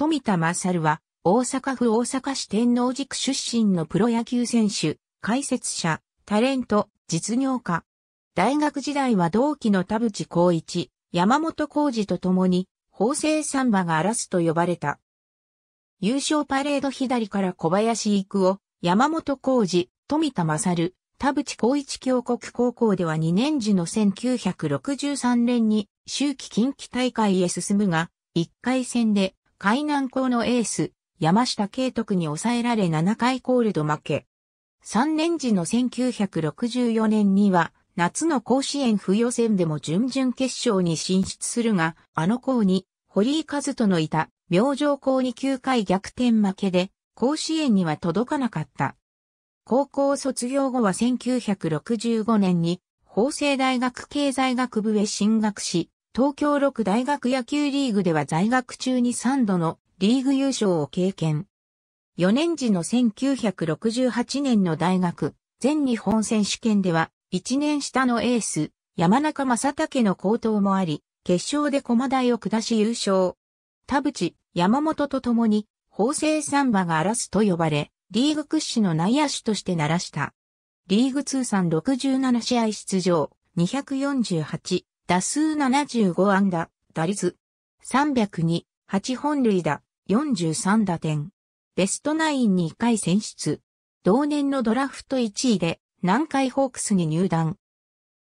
富田勝は、大阪府大阪市天王寺区出身のプロ野球選手、解説者、タレント、実業家。大学時代は同期の田淵光一、山本孝二と共に、法政三馬が荒らすと呼ばれた。優勝パレード左から小林育夫、山本孝二、富田勝、田淵光一峡谷高校では2年時の1963年に、秋季近畿大会へ進むが、1回戦で海南校のエース、山下慶徳に抑えられ7回コールド負け。3年時の1964年には、夏の甲子園不予選でも準々決勝に進出するが、あの校に、堀井和人のいた、明星校に9回逆転負けで、甲子園には届かなかった。高校卒業後は1965年に、法政大学経済学部へ進学し、東京六大学野球リーグでは在学中に3度のリーグ優勝を経験。4年時の1968年の大学、全日本選手権では、1年下のエース、山中正武の高騰もあり、決勝で駒台を下し優勝。田淵、山本と共に、法政サンバが荒らすと呼ばれ、リーグ屈指の内野手として鳴らした。リーグ通算67試合出場、248打数75安打、打率302、8本塁打、43打点。ベストナインに1回選出。同年のドラフト1位で南海ホークスに入団。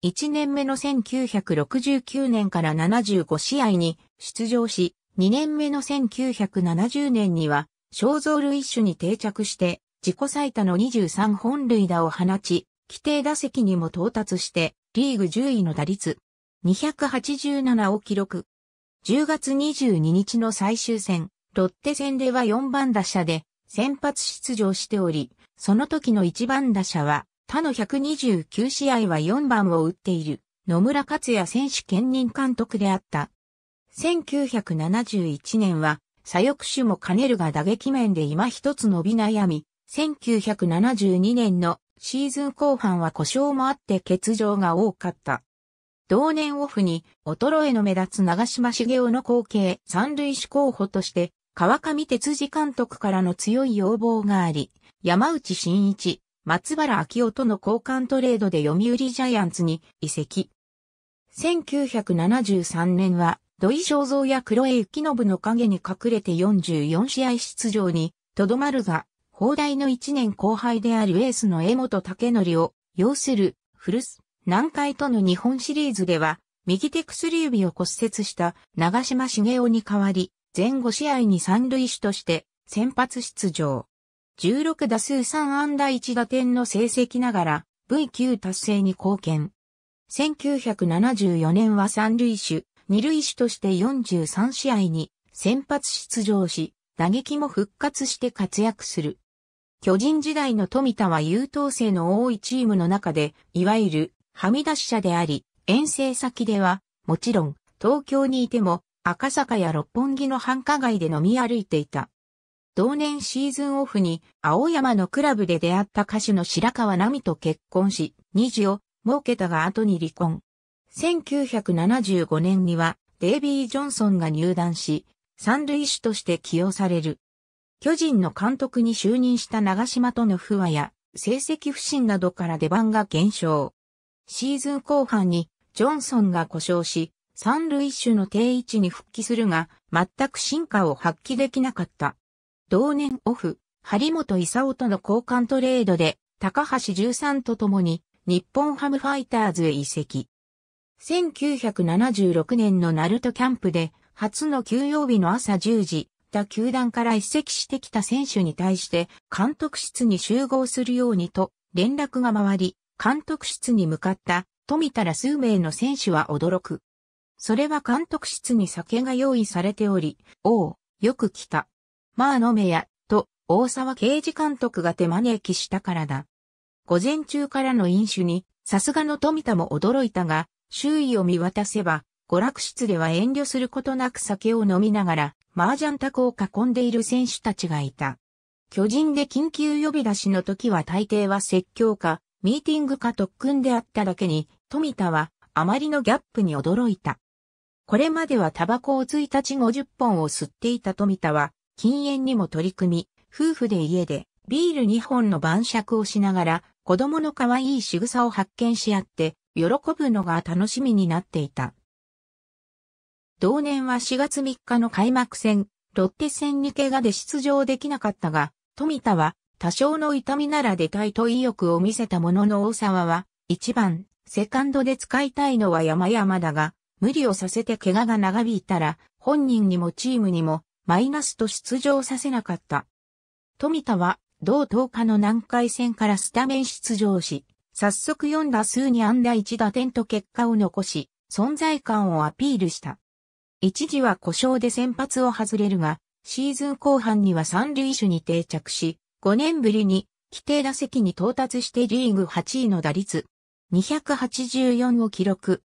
1年目の1969年から75試合に出場し、2年目の1970年には肖像類種に定着して自己最多の23本塁打を放ち、規定打席にも到達してリーグ10位の打率287を記録。10月22日の最終戦、ロッテ戦では4番打者で先発出場しており、その時の1番打者は他の129試合は4番を打っている野村克也選手兼任監督であった。1971年は左翼手も兼ねるが打撃面で今一つ伸び悩み、1972年のシーズン後半は故障もあって欠場が多かった。同年オフに、衰えの目立つ長島茂雄の後継三塁手候補として、川上哲司監督からの強い要望があり、山内慎一、松原明夫との交換トレードで読売ジャイアンツに移籍。1973年は、土井正造や黒江幸信の影に隠れて44試合出場に、とどまるが、放題の1年後輩であるエースの江本武則を、要する、古巣、南海との日本シリーズでは、右手薬指を骨折した長島茂雄に代わり、全5試合に三塁手として先発出場。16打数3安打1打点の成績ながら V9 達成に貢献。1974年は三塁手、二塁手として43試合に先発出場し、打撃も復活して活躍する。巨人時代の富田は優等生の多いチームの中で、いわゆるはみ出し者であり、遠征先では、もちろん、東京にいても、赤坂や六本木の繁華街で飲み歩いていた。同年シーズンオフに、青山のクラブで出会った歌手の白川奈美と結婚し、二児を設けたが後に離婚。1975年には、デイビー・ジョンソンが入団し、三塁手として起用される。巨人の監督に就任した長島との不和や、成績不振などから出番が減少。シーズン後半にジョンソンが故障し、三塁手の定位置に復帰するが、全く進化を発揮できなかった。同年オフ、張本勲との交換トレードで、高橋13と共に、日本ハムファイターズへ移籍。1976年のナルトキャンプで、初の休養日の朝10時、他球団から移籍してきた選手に対して、監督室に集合するようにと連絡が回り、監督室に向かった富田ら数名の選手は驚く。それは監督室に酒が用意されており、おお、よく来た。まあ飲めや、と、大沢刑事監督が手招きしたからだ。午前中からの飲酒に、さすがの富田も驚いたが、周囲を見渡せば、娯楽室では遠慮することなく酒を飲みながら、麻雀卓を囲んでいる選手たちがいた。巨人で緊急呼び出しの時は大抵は説教か、ミーティングか特訓であっただけに、富田はあまりのギャップに驚いた。これまではタバコを1日50本を吸っていた富田は、禁煙にも取り組み、夫婦で家でビール2本の晩酌をしながら、子供の可愛い仕草を発見し合って、喜ぶのが楽しみになっていた。同年は4月3日の開幕戦、ロッテ戦に怪我で出場できなかったが、富田は多少の痛みなら出たいと意欲を見せたものの大沢は、一番、セカンドで使いたいのは山々だが、無理をさせて怪我が長引いたら、本人にもチームにも、マイナスと出場させなかった。富田は、同10日の南海戦からスタメン出場し、早速4打数に安打1打点と結果を残し、存在感をアピールした。一時は故障で先発を外れるが、シーズン後半には三塁手に定着し、5年ぶりに規定打席に到達してリーグ8位の打率284を記録。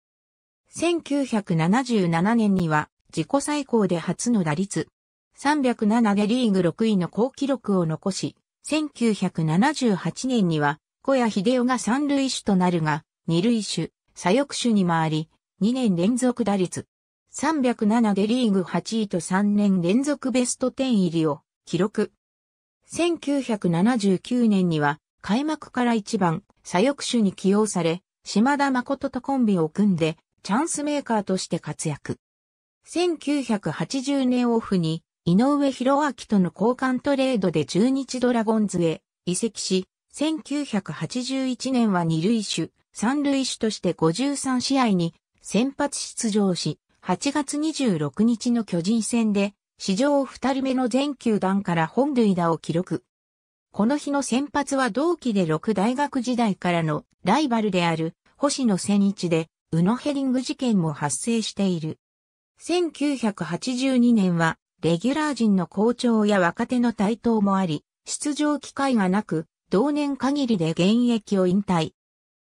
1977年には自己最高で初の打率307でリーグ6位の好記録を残し、1978年には小谷秀夫が三塁手となるが、二塁手、左翼手に回り、2年連続打率307でリーグ8位と3年連続ベスト10入りを記録。1979年には開幕から一番、左翼手に起用され、島田誠とコンビを組んで、チャンスメーカーとして活躍。1980年オフに、井上博明との交換トレードで中日ドラゴンズへ移籍し、1981年は二塁手、三塁手として53試合に先発出場し、8月26日の巨人戦で史上二人目の全球団から本塁打を記録。この日の先発は同期で六大学時代からのライバルである星野千一で、ウノヘリング事件も発生している。1982年は、レギュラー陣の校長や若手の台頭もあり、出場機会がなく、同年限りで現役を引退。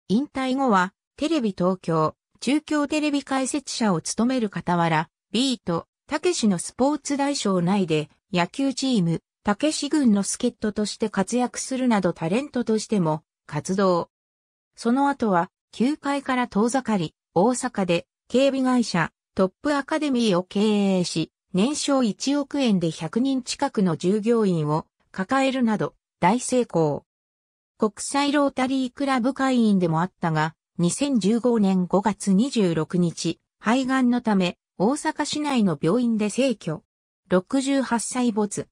引退後は、テレビ東京、中京テレビ解説者を務める傍ら、ビート、たけしのスポーツ大賞内で野球チーム、たけし軍の助っ人として活躍するなどタレントとしても活動。その後は、球界から遠ざかり、大阪で警備会社、トップアカデミーを経営し、年商1億円で100人近くの従業員を抱えるなど大成功。国際ロータリークラブ会員でもあったが、2015年5月26日、肺がんのため大阪市内の病院で逝去。68歳没。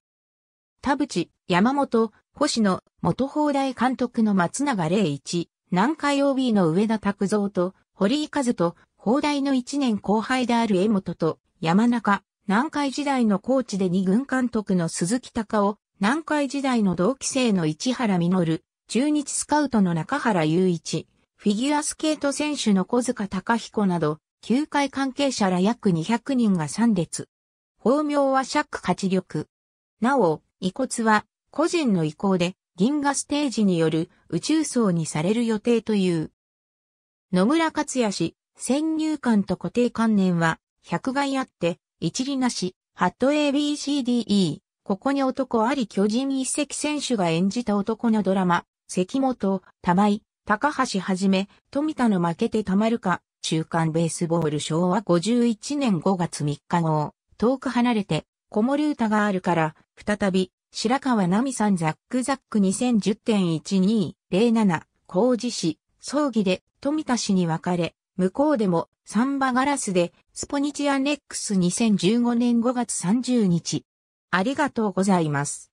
田淵、山本、星野、元放大監督の松永零一、南海 OB の上田拓造と、堀井和と、放大の一年後輩である江本と、山中、南海時代のコーチで二軍監督の鈴木隆夫、南海時代の同期生の市原実、中日スカウトの中原雄一、フィギュアスケート選手の小塚隆彦など、球界関係者ら約200人が参列。法名は釈活力。なお、遺骨は個人の意向で銀河ステージによる宇宙層にされる予定という。野村克也氏、先入観と固定観念は、百害あって、一理なし、ハット ABCDE、ここに男あり巨人一石選手が演じた男のドラマ、関本、玉井、高橋はじめ、富田の負けてたまるか、中間ベースボール昭和51年5月3日号、遠く離れて、子守歌があるから、再び、白川奈美さんザックザック2010.1207、工事士、葬儀で、富田氏に別れ、向こうでも、サンバガラスで、スポニチアネックス2015年5月30日。ありがとうございます。